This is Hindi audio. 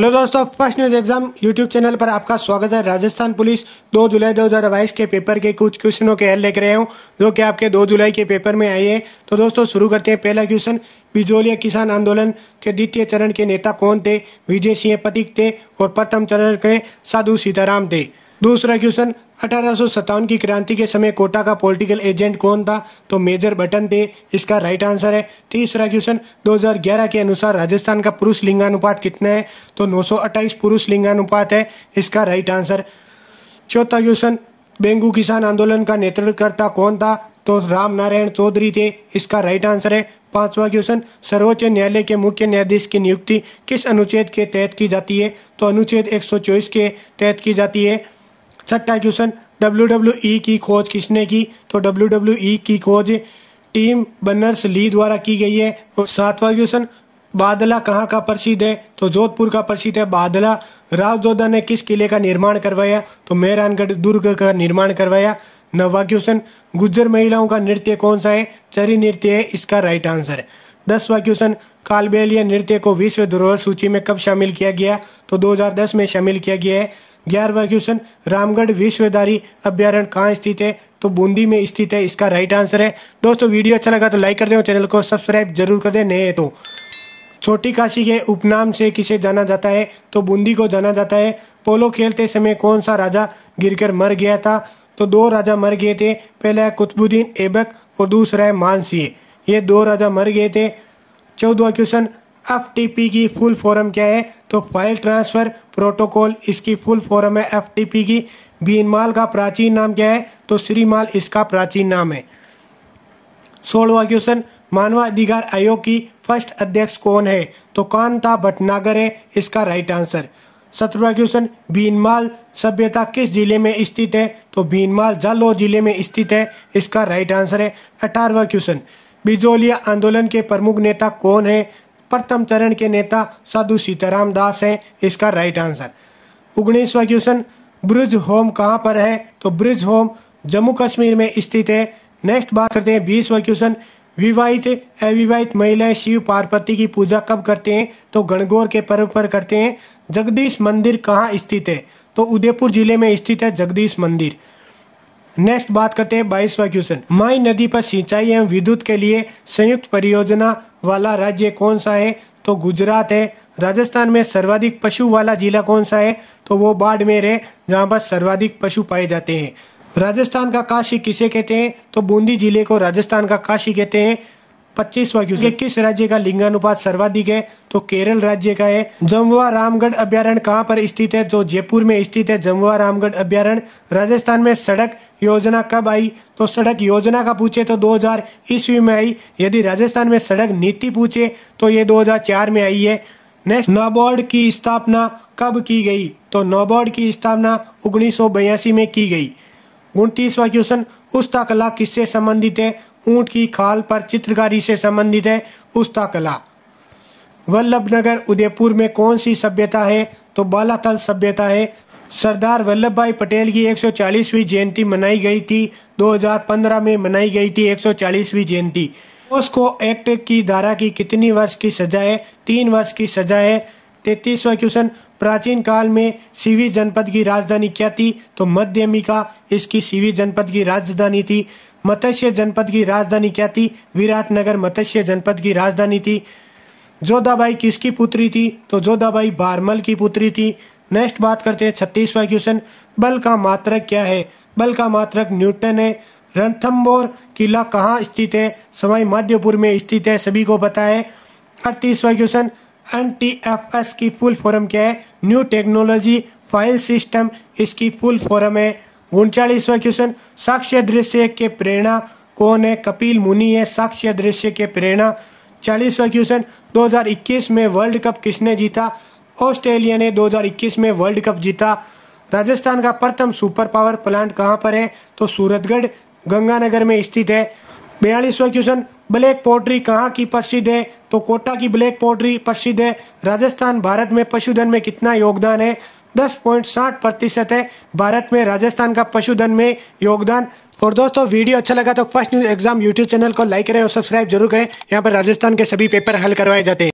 हेलो दोस्तों first news exam YouTube channel पर आपका स्वागत है राजस्थान पुलिस 2 जुलाई 2022 के पेपर के कुछ क्वेश्चनों के हल लेकर रहे हूँ जो कि आपके 2 जुलाई के पेपर में आए हैं तो दोस्तों शुरू करते हैं पहला क्वेश्चन बिजोलिया किसान आंदोलन के द्वितीय चरण के नेता कौन थे विजय सिंह पतिक थे और प्रथम चरण के साधु सीताराम थे दूसरा क्वेश्चन अठारह की क्रांति के समय कोटा का पॉलिटिकल एजेंट कौन था तो मेजर बटन थे इसका राइट आंसर है तीसरा क्वेश्चन 2011 के अनुसार राजस्थान का पुरुष लिंगानुपात कितना है तो नौ पुरुष लिंगानुपात है इसका राइट आंसर चौथा क्वेश्चन बेंगू किसान आंदोलन का नेतृत्वकर्ता कौन था तो राम नारायण चौधरी थे इसका राइट आंसर है पांचवा क्वेश्चन सर्वोच्च न्यायालय के मुख्य न्यायाधीश की नियुक्ति किस अनुच्छेद के तहत की जाती है तो अनुच्छेद 124 के तहत की जाती है छठा क्वेश्चन डब्ल्यू डब्ल्यू ई की खोज किसने की तो डब्ल्यू ई e की खोज टीम बनर्स ली द्वारा की गई है और तो सातवां क्वेश्चन बादला कहाँ का प्रसिद्ध है तो जोधपुर का प्रसिद्ध है बादला रावजोधा ने किस किले का निर्माण करवाया तो मेहरानगढ़ दुर्ग का निर्माण करवाया नवा क्वेश्चन गुज्जर महिलाओं का नृत्य कौन सा है चरी नृत्य है इसका राइट आंसर है दसवा क्वेश्चन कालबेलिया नृत्य को विश्व धरोहर सूची में कब शामिल किया गया तो 2010 में शामिल किया गया है ग्यारहवा क्वेश्चन रामगढ़ विश्वदारी अभ्यारण कहाँ स्थित है तो बूंदी में स्थित है इसका राइट आंसर है दोस्तों वीडियो अच्छा लगा तो लाइक कर दे और चैनल को सब्सक्राइब जरूर कर दे नए तो छोटी काशी के उपनाम से किसे जाना जाता है तो बूंदी को जाना जाता है पोलो खेलते समय कौन सा राजा गिरकर मर गया था तो दो राजा मर गए थे पहला है कुतुबुद्दीन ऐबक और दूसरा है मानसिंह ये दो राजा मर गए थे चौदवा क्वेश्चन एफ की फुल फॉर्म क्या है तो फाइल ट्रांसफ़र प्रोटोकॉल इसकी फुल फॉर्म है एफटीपी की बीनमाल का प्राचीन नाम क्या है तो श्रीमाल इसका प्राचीन नाम है सोलवा क्वेश्चन मानवाधिकार आयोग की फर्स्ट अध्यक्ष कौन है तो कांता भटनागर है इसका राइट आंसर सत्रवा क्वेश्चन भीनमाल सभ्यता किस जिले में स्थित है तो भीनमाल जालो जिले में स्थित है इसका राइट आंसर है अठारवा क्वेश्चन बिजोलिया आंदोलन के प्रमुख नेता कौन है प्रथम चरण के नेता साधु सीताराम दास है इसका राइट आंसर उगनीसवा क्वेश्चन ब्रिज होम कहाँ पर है तो ब्रिज होम जम्मू कश्मीर में स्थित है नेक्स्ट बात करते हैं बीसवा क्वेश्चन विवाहित अविवाहित महिलाएं शिव पार्वती की पूजा कब करते हैं तो गणगौर के पर्व पर करते हैं जगदीश मंदिर कहाँ स्थित है तो उदयपुर जिले में स्थित है जगदीश मंदिर नेक्स्ट बात करते हैं बाईसवा क्वेश्चन माई नदी पर सिंचाई एवं विद्युत के लिए संयुक्त परियोजना वाला राज्य कौन सा है तो गुजरात है राजस्थान में सर्वाधिक पशु वाला जिला कौन सा है तो वो बाड़मेर है जहाँ पर सर्वाधिक पशु पाए जाते हैं राजस्थान का काशी किसे कहते हैं तो बूंदी जिले को राजस्थान का काशी कहते हैं पच्चीसवा क्वेश्चन किस राज्य का लिंगानुपात सर्वाधिक है तो केरल राज्य का है जमुआ रामगढ़ अभ्यारण्य कहाँ पर स्थित है जो जयपुर में स्थित है जमुआ रामगढ़ अभ्यारण्य राजस्थान में सड़क योजना कब आई तो सड़क योजना का पूछे तो 2000 ईस्वी में आई यदि राजस्थान में सड़क नीति पूछे तो ये 2004 में आई है नेक्स्ट नाबार्ड की स्थापना कब की गई तो नोबोर्ड की स्थापना उन्नीस में की गई उनतीसवा क्वेश्चन उस्ता कला किससे संबंधित है ऊंट की खाल पर चित्रकारी से संबंधित है उस्ता कला वल्लभ नगर उदयपुर में कौन सी सभ्यता है तो बालाथल सभ्यता है सरदार वल्लभ भाई पटेल की 140वीं जयंती मनाई गई थी 2015 में मनाई गई थी 140वीं जयंती उसको एक्ट की धारा की कितनी वर्ष की सजा है तीन वर्ष की सजा है तैतीसवा क्वेश्चन प्राचीन काल में सीवी जनपद की राजधानी क्या थी तो मध्यमिका इसकी सीवी जनपद की राजधानी थी मत्स्य जनपद की राजधानी क्या थी विराटनगर मत्स्य जनपद की राजधानी थी जोधाबाई किसकी पुत्री थी तो जोधाबाई बारमल की पुत्री थी नेक्स्ट बात करते हैं छत्तीसवा क्वेश्चन बल का मात्रक क्या है बल का मात्रक न्यूटन है रणथम्बोर किला कहाँ स्थित है सवाई माध्यपुर में स्थित है सभी को पता है अड़तीसवा question N T F S की फुल फॉर्म क्या है न्यू टेक्नोलॉजी फाइल सिस्टम इसकी फुल फॉर्म है उनचालीसवा क्वेश्चन साक्ष्य दृश्य के प्रेरणा कौन है कपिल मुनि है साक्ष्य दृश्य के प्रेरणा चालीसवा क्वेश्चन 2021 में वर्ल्ड कप किसने जीता ऑस्ट्रेलिया ने 2021 में वर्ल्ड कप जीता राजस्थान का प्रथम सुपर पावर प्लांट कहाँ पर है तो सूरतगढ़ गंगानगर में स्थित है बयालीसवा क्वेश्चन ब्लैक पोल्ट्री कहाँ की प्रसिद्ध है तो कोटा की ब्लैक पोल्ट्री प्रसिद्ध है राजस्थान भारत में पशुधन में कितना योगदान है दस पॉइंट साठ प्रतिशत है भारत में राजस्थान का पशुधन में योगदान और दोस्तों वीडियो अच्छा लगा तो first news exam YouTube channel को लाइक करें और सब्सक्राइब जरूर करें यहाँ पर राजस्थान के सभी पेपर हल करवाए जाते हैं